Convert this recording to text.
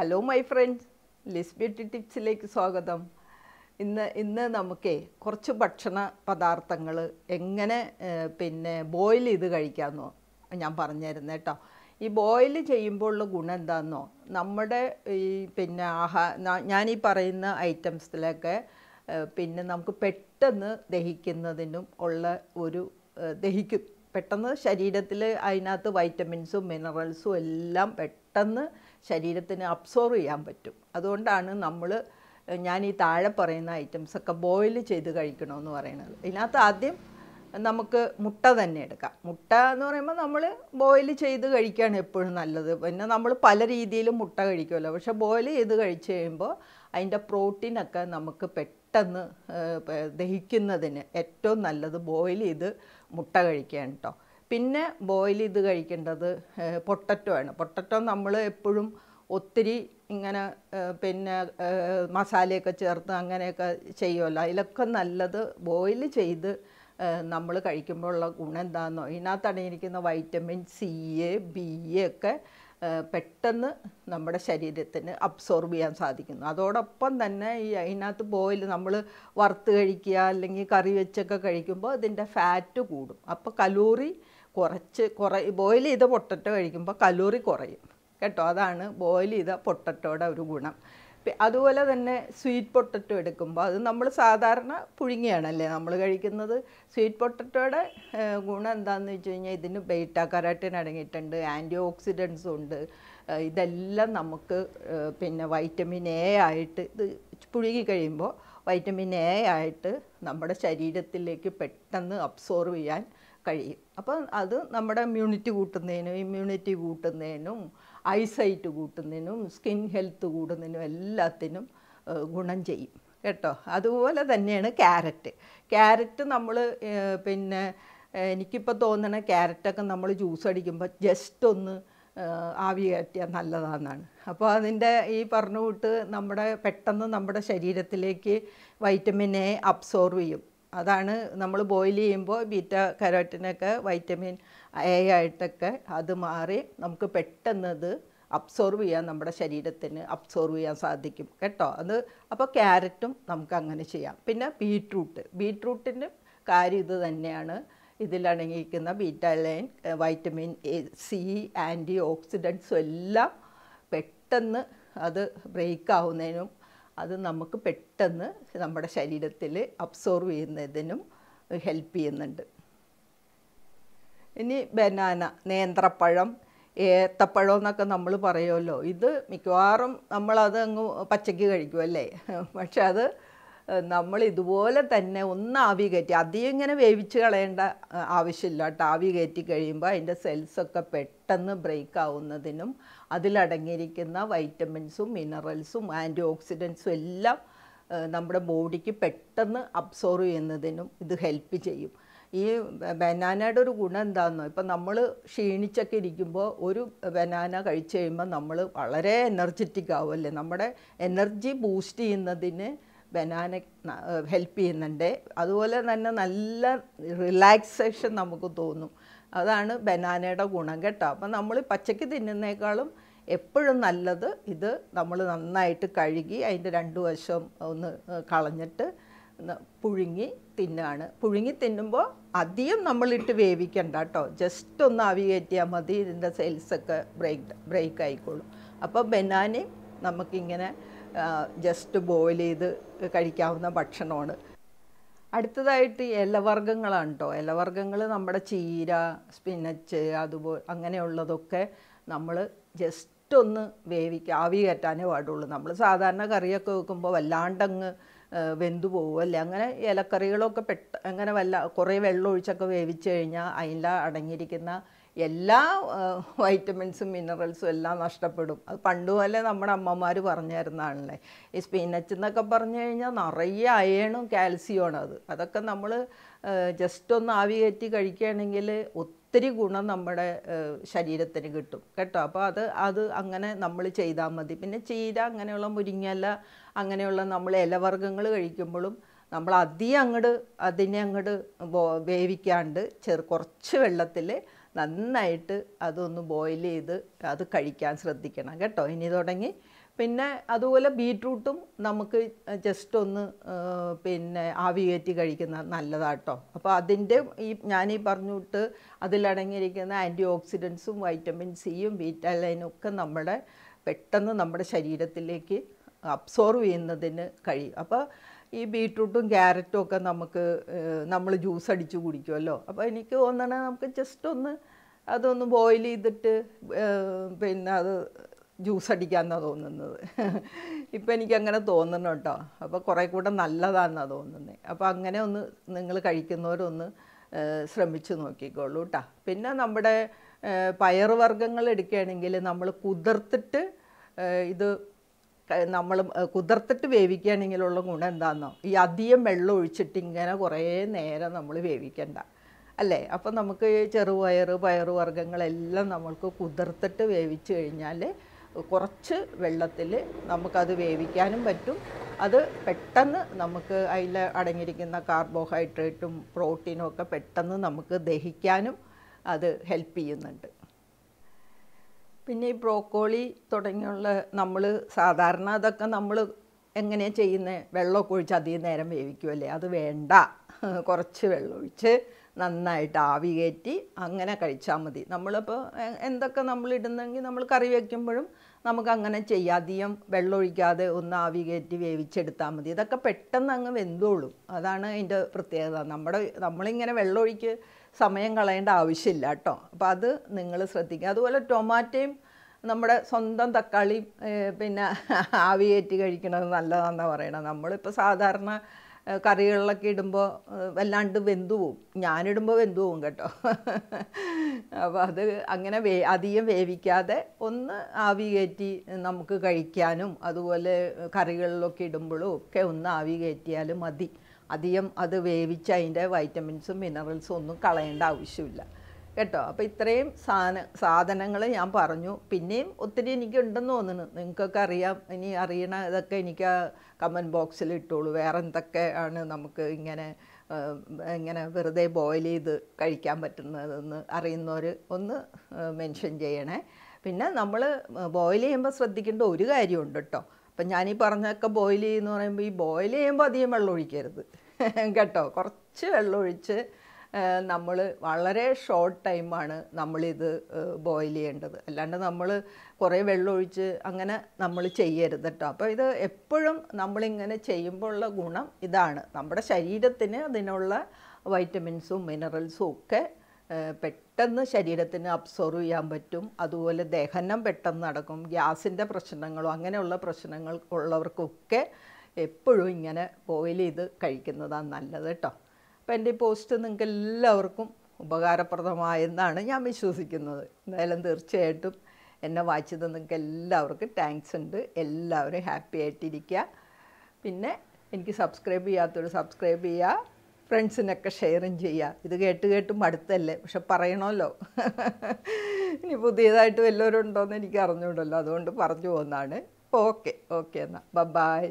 hello my friends Liz beauty ടിപ്സിലേക്ക് സ്വാഗതം ഇന്ന് ഇന്ന് നമുക്കേ കുറച്ച് ഭക്ഷണ പദാർത്ഥങ്ങൾ എങ്ങനെ പിന്നെ ബോയിൽ ചെയ്ത് കഴിക്കാമെന്നോ ഞാൻ പറഞ്ഞിരുന്നു കേട്ടോ ഈ ബോയിൽ ചെയ്യുമ്പോഴുള്ള ഗുണം എന്താണെന്നോ നമ്മുടെ ഈ പിന്നെ ആഹാ ഞാനീ പറയുന്ന ഐറ്റംസിലൊക്കെ പിന്നെ നമുക്ക് പെട്ടെന്ന് ദഹിക്കുന്നതിനും ഉള്ള ഒരു ദഹിക്കും പെട്ടെന്ന് ശരീരത്തിൽ അതിനകത്ത് വൈറ്റമിൻസും മിനറൽസും എല്ലാം പെട്ടെന്ന് ശരീരത്തിന് അബ്സോർവ് ചെയ്യാൻ പറ്റും അതുകൊണ്ടാണ് നമ്മൾ ഞാൻ ഈ താഴെ പറയുന്ന ഐറ്റംസൊക്കെ ബോയിൽ ചെയ്ത് കഴിക്കണമെന്ന് പറയുന്നത് ഇതിനകത്ത് ആദ്യം നമുക്ക് മുട്ട തന്നെ എടുക്കാം മുട്ട എന്ന് പറയുമ്പോൾ നമ്മൾ ബോയിൽ ചെയ്ത് കഴിക്കുകയാണ് എപ്പോഴും നല്ലത് പിന്നെ നമ്മൾ പല രീതിയിലും മുട്ട കഴിക്കുമല്ലോ പക്ഷെ ബോയിൽ ചെയ്ത് കഴിച്ച് കഴിയുമ്പോൾ അതിൻ്റെ പ്രോട്ടീനൊക്കെ നമുക്ക് പെട്ടെന്ന് ദഹിക്കുന്നതിന് ഏറ്റവും നല്ലത് ബോയിൽ ചെയ്ത് മുട്ട കഴിക്കുകയാണ് കേട്ടോ പിന്നെ ബോയിൽ ചെയ്ത് കഴിക്കേണ്ടത് പൊട്ടറ്റോ ആണ് പൊട്ടറ്റോ നമ്മൾ എപ്പോഴും ഒത്തിരി ഇങ്ങനെ പിന്നെ മസാലയൊക്കെ ചേർത്ത് അങ്ങനെയൊക്കെ ചെയ്യുമല്ലോ അതിലൊക്കെ നല്ലത് ബോയിൽ ചെയ്ത് നമ്മൾ കഴിക്കുമ്പോഴുള്ള ഗുണം എന്താണെന്നോ ഇതിനകത്തടങ്ങിയിരിക്കുന്ന vitamin C A B A ഒക്കെ പെട്ടെന്ന് നമ്മുടെ ശരീരത്തിന് അബ്സോർബ് ചെയ്യാൻ സാധിക്കുന്നു അതോടൊപ്പം തന്നെ ഈ അതിനകത്ത് ബോയിൽ നമ്മൾ വറുത്ത് കഴിക്കുക അല്ലെങ്കിൽ കറി വെച്ചൊക്കെ കഴിക്കുമ്പോൾ അതിൻ്റെ ഫാറ്റ് കൂടും അപ്പോൾ കലോറി കുറച്ച് കുറ ബോയിൽ ചെയ്ത പൊട്ടറ്റോ കഴിക്കുമ്പോൾ കലോറി കുറയും കേട്ടോ അതാണ് ബോയിൽ ചെയ്ത പൊട്ടറ്റോയുടെ ഒരു ഗുണം അതുപോലെ തന്നെ സ്വീറ്റ് പൊട്ടറ്റോ എടുക്കുമ്പോൾ അത് നമ്മൾ സാധാരണ പുഴുങ്ങിയാണല്ലേ നമ്മൾ കഴിക്കുന്നത് സ്വീറ്റ് പൊട്ടറ്റോയുടെ ഗുണം എന്താണെന്ന് വെച്ച് കഴിഞ്ഞാൽ ഇതിന് ബീറ്റാ കരാട്ടിൻ അടങ്ങിയിട്ടുണ്ട് ആൻറ്റി ഓക്സിഡൻസും ഉണ്ട് ഇതെല്ലാം നമുക്ക് പിന്നെ വൈറ്റമിൻ എ ആയിട്ട് ഇത് പുഴുകി കഴിയുമ്പോൾ വൈറ്റമിൻ എ ആയിട്ട് നമ്മുടെ ശരീരത്തിലേക്ക് പെട്ടെന്ന് അബ്സോർവ് ചെയ്യാൻ കഴിയും അപ്പോൾ അത് നമ്മുടെ ഇമ്മ്യൂണിറ്റി കൂട്ടുന്നതിനും ഇമ്മ്യൂണിറ്റി കൂട്ടുന്നതിനും ഐസൈറ്റ് കൂട്ടുന്നതിനും സ്കിൻ ഹെൽത്ത് കൂടുന്നതിനും എല്ലാത്തിനും ഗുണം ചെയ്യും കേട്ടോ അതുപോലെ തന്നെയാണ് ക്യാരറ്റ് ക്യാരറ്റ് നമ്മൾ പിന്നെ എനിക്കിപ്പോൾ തോന്നണ ക്യാരറ്റൊക്കെ നമ്മൾ ജ്യൂസ് അടിക്കുമ്പോൾ ജസ്റ്റ് ഒന്ന് ആവി കയറ്റിയാൽ നല്ലതാണെന്നാണ് അപ്പോൾ അതിൻ്റെ ഈ പറഞ്ഞു വിട്ട് നമ്മുടെ പെട്ടെന്ന് നമ്മുടെ ശരീരത്തിലേക്ക് വൈറ്റമിൻ എ അബ്സോർവ് ചെയ്യും അതാണ് നമ്മൾ ബോയിൽ ചെയ്യുമ്പോൾ ബീറ്റ കരോട്ടിനൊക്കെ വൈറ്റമിൻ എ ആയിട്ടൊക്കെ അത് മാറി നമുക്ക് പെട്ടെന്നത് അബ്സോർവ് ചെയ്യാൻ നമ്മുടെ ശരീരത്തിന് അബ്സോർവ് ചെയ്യാൻ സാധിക്കും കേട്ടോ അത് അപ്പോൾ ക്യാരറ്റും നമുക്ക് അങ്ങനെ ചെയ്യാം പിന്നെ ബീട്രൂട്ട് ബീട്രൂട്ടിൻ്റെ കാര്യം ഇത് തന്നെയാണ് ഇതിലടങ്ങിയിരിക്കുന്ന betalain vitamin A C anti ഓക്സിഡൻസും എല്ലാം പെട്ടെന്ന് അത് ബ്രേക്ക് ആവുന്നതിനും അത് നമുക്ക് പെട്ടെന്ന് നമ്മുടെ ശരീരത്തിൽ അബ്സോർവ് ചെയ്യുന്നതിനും ഹെൽപ്പ് ചെയ്യുന്നുണ്ട് ഇനി ബനാന നേന്ത്രപ്പഴം ഏത്തപ്പഴം എന്നൊക്കെ നമ്മൾ പറയുമല്ലോ ഇത് മിക്കവാറും നമ്മളത് അങ്ങ് പച്ചയ്ക്ക് കഴിക്കും അല്ലേ പക്ഷെ അത് നമ്മൾ ഇതുപോലെ തന്നെ ഒന്ന് ആവി കയറ്റി അധികം ഇങ്ങനെ വേവിച്ച് കളയേണ്ട ആവശ്യമില്ല കേട്ടോ ആവി കയറ്റി കഴിയുമ്പോൾ അതിൻ്റെ സെൽസൊക്കെ പെട്ടെന്ന് ബ്രേക്ക് ആവുന്നതിനും അതിലടങ്ങിയിരിക്കുന്ന വൈറ്റമിൻസും മിനറൽസും ആൻറ്റി ഓക്സിഡൻസും എല്ലാം നമ്മുടെ ബോഡിക്ക് പെട്ടെന്ന് അബ്സോർവ് ചെയ്യുന്നതിനും ഇത് ഹെൽപ്പ് ചെയ്യും ഈ ബനാനയുടെ ഒരു ഗുണം എന്താണെന്നോ ഇപ്പം നമ്മൾ ക്ഷീണിച്ചൊക്കെ ഇരിക്കുമ്പോൾ ഒരു ബനാന കഴിച്ചു കഴിയുമ്പോൾ നമ്മൾ വളരെ എനർജറ്റിക് ആവുമല്ലേ നമ്മുടെ എനർജി ബൂസ്റ്റ് ചെയ്യുന്നതിന് ബനാന ഹെൽപ്പ് ചെയ്യുന്നുണ്ട് അതുപോലെ തന്നെ നല്ല റിലാക്സേഷൻ നമുക്ക് തോന്നും അതാണ് ബനാനയുടെ ഗുണം കേട്ടോ അപ്പം നമ്മൾ പച്ചക്ക് തിന്നുന്നേക്കാളും എപ്പോഴും നല്ലത് ഇത് നമ്മൾ നന്നായിട്ട് കഴുകി അതിൻ്റെ രണ്ട് വശം ഒന്ന് കളഞ്ഞിട്ട് പുഴുങ്ങി തിന്നാണ് പുഴുങ്ങി തിന്നുമ്പോൾ അധികം നമ്മളിട്ട് വേവിക്കണ്ട കേട്ടോ ജസ്റ്റ് ഒന്ന് ആവി കയറ്റിയാൽ മതി ഇതിൻ്റെ സെയിൽസൊക്കെ ബ്രേക്ക് ബ്രേക്ക് ആയിക്കോളും അപ്പോൾ ബനാനയും നമുക്കിങ്ങനെ ജസ്റ്റ് ബോയിൽ ചെയ്ത് കഴിക്കാവുന്ന ഭക്ഷണമാണ് അടുത്തതായിട്ട് ഇലവർഗ്ഗങ്ങളാണ് കേട്ടോ ഇലവർഗ്ഗങ്ങൾ നമ്മുടെ ചീര സ്പിനച്ച് അതുപോലെ അങ്ങനെയുള്ളതൊക്കെ നമ്മൾ ജസ്റ്റ് ഒന്ന് വേവിക്കുക ആവി കയറ്റാനേ പാടുള്ളൂ നമ്മൾ സാധാരണ കറിയൊക്കെ വെക്കുമ്പോൾ വല്ലാണ്ടങ്ങ് വെന്തു പോകും അങ്ങനെ ഇലക്കറികളൊക്കെ പെട്ട അങ്ങനെ വല്ല കുറേ വെള്ളം ഒഴിച്ചൊക്കെ വേവിച്ച് കഴിഞ്ഞാൽ അതിൻ്റെ അടങ്ങിയിരിക്കുന്ന എല്ലാ വൈറ്റമിൻസും മിനറൽസും എല്ലാം നഷ്ടപ്പെടും അത് പണ്ട് പോലെ നമ്മുടെ അമ്മമാർ പറഞ്ഞിരുന്നതാണല്ലേ ഈ സ്പിനച്ച് എന്നൊക്കെ പറഞ്ഞു കഴിഞ്ഞാൽ നിറയെ അയണും കാൽസ്യമാണ് അത് അതൊക്കെ നമ്മൾ ജസ്റ്റ് ഒന്ന് ആവി കയറ്റി കഴിക്കുകയാണെങ്കിൽ ഒത്തിരി ഗുണം നമ്മുടെ ശരീരത്തിന് കിട്ടും കേട്ടോ അപ്പോൾ അത് അത് അങ്ങനെ നമ്മൾ ചെയ്താൽ മതി പിന്നെ ചീര അങ്ങനെയുള്ള മുരിങ്ങല അങ്ങനെയുള്ള നമ്മൾ ഇലവർഗ്ഗങ്ങൾ കഴിക്കുമ്പോഴും നമ്മൾ അധികം അങ്ങോട്ട് അതിനെ അങ്ങോട്ട് വേവിക്കാണ്ട് ചെറു കുറച്ച് വെള്ളത്തിൽ നന്നായിട്ട് അതൊന്ന് ബോയിൽ ചെയ്ത് അത് കഴിക്കാൻ ശ്രദ്ധിക്കണം കേട്ടോ ഇനി തുടങ്ങി പിന്നെ അതുപോലെ ബീട്രൂട്ടും നമുക്ക് ജസ്റ്റ് ഒന്ന് പിന്നെ ആവി കയറ്റി കഴിക്കുന്ന നല്ലതാട്ടോ അപ്പോൾ അതിൻ്റെ ഈ ഞാനീ പറഞ്ഞിട്ട് അതിലടങ്ങിയിരിക്കുന്ന ആൻറ്റി ഓക്സിഡൻസും വൈറ്റമിൻ സിയും ബീറ്റാലൈനും ഒക്കെ നമ്മുടെ പെട്ടെന്ന് നമ്മുടെ ശരീരത്തിലേക്ക് അബ്സോർവ് ചെയ്യുന്നതിന് കഴിയും അപ്പോൾ ഈ ബീട്രൂട്ടും ക്യാരറ്റും ഒക്കെ നമുക്ക് നമ്മൾ ജ്യൂസ് അടിച്ച് കുടിക്കുമല്ലോ അപ്പോൾ എനിക്ക് തോന്നണേ നമുക്ക് ജസ്റ്റ് ഒന്ന് അതൊന്ന് ബോയിൽ ചെയ്തിട്ട് പിന്നെ അത് ജ്യൂസ് അടിക്കാമെന്നാണ് തോന്നുന്നത് ഇപ്പം എനിക്കങ്ങനെ തോന്നണം കേട്ടോ അപ്പോൾ കുറേ കൂടെ നല്ലതാണെന്നാണ് തോന്നുന്നത് അപ്പോൾ അങ്ങനെ ഒന്ന് നിങ്ങൾ കഴിക്കുന്നവരൊന്ന് ശ്രമിച്ചു നോക്കിക്കോളൂ കേട്ടോ പിന്നെ നമ്മുടെ പയറുവർഗ്ഗങ്ങൾ എടുക്കുകയാണെങ്കിൽ നമ്മൾ കുതിർത്തിട്ട് ഇത് നമ്മൾ കുതിർത്തിട്ട് വേവിക്കുകയാണെങ്കിലുള്ള ഗുണം എന്താണെന്നോ ഈ അധികം വെള്ളം ഒഴിച്ചിട്ട് ഇങ്ങനെ കുറേ നേരം നമ്മൾ വേവിക്കണ്ട അല്ലേ അപ്പോൾ നമുക്ക് ചെറുപയർ പയറുവർഗ്ഗങ്ങളെല്ലാം നമ്മൾക്ക് കുതിർത്തിട്ട് വേവിച്ച് കഴിഞ്ഞാൽ കുറച്ച് വെള്ളത്തിൽ നമുക്കത് വേവിക്കാനും പറ്റും അത് പെട്ടെന്ന് നമുക്ക് അതിൽ അടങ്ങിയിരിക്കുന്ന കാർബോഹൈഡ്രേറ്റും പ്രോട്ടീനും ഒക്കെ പെട്ടെന്ന് നമുക്ക് ദഹിക്കാനും അത് ഹെൽപ്പ് ചെയ്യുന്നുണ്ട് പിന്നെ ഈ ബ്രോക്കോളി തുടങ്ങിയുള്ള നമ്മൾ സാധാരണ അതൊക്കെ നമ്മൾ എങ്ങനെയാണ് ചെയ്യുന്നത് വെള്ളമൊക്കെ ഒഴിച്ച് അധികം നേരം വേവിക്കുമല്ലേ അത് വേണ്ട കുറച്ച് വെള്ളമൊഴിച്ച് നന്നായിട്ട് ആവി കയറ്റി അങ്ങനെ കഴിച്ചാൽ മതി നമ്മളിപ്പോൾ എന്തൊക്കെ നമ്മൾ ഇടുന്നെങ്കിൽ നമ്മൾ കറി വയ്ക്കുമ്പോഴും നമുക്ക് അങ്ങനെ ചെയ്യാം അധികം വെള്ളമൊഴിക്കാതെ ഒന്ന് ആവി കയറ്റി വേവിച്ചെടുത്താൽ മതി ഇതൊക്കെ പെട്ടെന്ന് അങ്ങ് വെന്തോളും അതാണ് അതിൻ്റെ പ്രത്യേകത നമ്മുടെ നമ്മളിങ്ങനെ വെള്ളമൊഴിക്ക് സമയം കളയേണ്ട ആവശ്യമില്ല കേട്ടോ അപ്പോൾ അത് നിങ്ങൾ ശ്രദ്ധിക്കുക അതുപോലെ ടൊമാറ്റോയും നമ്മുടെ സ്വന്തം തക്കാളിയും പിന്നെ ആവിയേറ്റ് കഴിക്കണത് നല്ലതാണെന്നാണ് പറയണത് നമ്മളിപ്പോൾ സാധാരണ കറികളിലൊക്കെ ഇടുമ്പോൾ വല്ലാണ്ട് വെന്തു പോവും ഞാനിടുമ്പോൾ വെന്തു പോവും കേട്ടോ അപ്പോൾ അത് അങ്ങനെ വേ അധികം വേവിക്കാതെ ഒന്ന് ആവി കയറ്റി നമുക്ക് കഴിക്കാനും അതുപോലെ കറികളിലൊക്കെ ഇടുമ്പോഴും ഒക്കെ ഒന്ന് ആവി കയറ്റിയാലും മതി അധികം അത് വേവിച്ച് അതിൻ്റെ വൈറ്റമിൻസും മിനറൽസും ഒന്നും കളയേണ്ട ആവശ്യമില്ല കേട്ടോ അപ്പോൾ ഇത്രയും സാധന സാധനങ്ങൾ ഞാൻ പറഞ്ഞു പിന്നെയും ഒത്തിരി എനിക്ക് ഉണ്ടെന്ന് തോന്നുന്നു നിങ്ങൾക്കൊക്കെ അറിയാം ഇനി അറിയണ ഇതൊക്കെ എനിക്ക് ആ കമൻറ്റ് ബോക്സിൽ ഇട്ടോളൂ വേറെ എന്തൊക്കെ ആണ് നമുക്ക് ഇങ്ങനെ ഇങ്ങനെ വെറുതെ ബോയിൽ ചെയ്ത് കഴിക്കാൻ പറ്റുന്നതെന്ന് അറിയുന്നവർ ഒന്ന് മെൻഷൻ ചെയ്യണേ പിന്നെ നമ്മൾ ബോയിൽ ചെയ്യുമ്പോൾ ശ്രദ്ധിക്കേണ്ട ഒരു കാര്യമുണ്ട് കേട്ടോ അപ്പം ഞാനീ പറഞ്ഞൊക്കെ ബോയിൽ ചെയ്യുന്നു പറയുമ്പോൾ ഈ ബോയിൽ ചെയ്യുമ്പോൾ അധികം വെള്ളം ഒഴിക്കരുത് കേട്ടോ കുറച്ച് വെള്ളം ഒഴിച്ച് നമ്മൾ വളരെ ഷോർട്ട് ടൈമാണ് നമ്മളിത് ബോയിൽ ചെയ്യേണ്ടത് അല്ലാണ്ട് നമ്മൾ കുറേ വെള്ളമൊഴിച്ച് അങ്ങനെ നമ്മൾ ചെയ്യരുത് കേട്ടോ അപ്പോൾ ഇത് എപ്പോഴും നമ്മളിങ്ങനെ ചെയ്യുമ്പോൾ ഉള്ള ഗുണം ഇതാണ് നമ്മുടെ ശരീരത്തിന് അതിനുള്ള വൈറ്റമിൻസും മിനറൽസും ഒക്കെ പെട്ടെന്ന് ശരീരത്തിന് അബ്സോർവ് ചെയ്യാൻ പറ്റും അതുപോലെ ദഹനം പെട്ടെന്ന് നടക്കും ഗ്യാസിൻ്റെ പ്രശ്നങ്ങളോ അങ്ങനെയുള്ള പ്രശ്നങ്ങൾ ഉള്ളവർക്കൊക്കെ എപ്പോഴും ഇങ്ങനെ ബോയിൽ ചെയ്ത് കഴിക്കുന്നതാണ് നല്ലത് കേട്ടോ അപ്പം എൻ്റെ ഈ പോസ്റ്റ് നിങ്ങൾക്ക് എല്ലാവർക്കും ഉപകാരപ്രദമായെന്നാണ് ഞാൻ വിശ്വസിക്കുന്നത് എന്തായാലും തീർച്ചയായിട്ടും എന്നെ വായിച്ചത് നിങ്ങൾക്ക് എല്ലാവർക്കും താങ്ക്സ് ഉണ്ട് എല്ലാവരും ഹാപ്പി ആയിട്ടിരിക്കുക പിന്നെ എനിക്ക് സബ്സ്ക്രൈബ് ചെയ്യാത്തവർ സബ്സ്ക്രൈബ് ചെയ്യുക ഫ്രണ്ട്സിനൊക്കെ ഷെയറും ചെയ്യുക ഇത് കേട്ട് കേട്ട് മടുത്തല്ലേ പക്ഷെ പറയണമല്ലോ ഇനി പുതിയതായിട്ട് വല്ലവരും ഉണ്ടോയെന്ന് എനിക്ക് അറിഞ്ഞുകൊണ്ടല്ലോ അതുകൊണ്ട് പറഞ്ഞു പോകുന്നതാണ് ഓക്കെ ഓക്കെ എന്നാൽ ബ ബായ്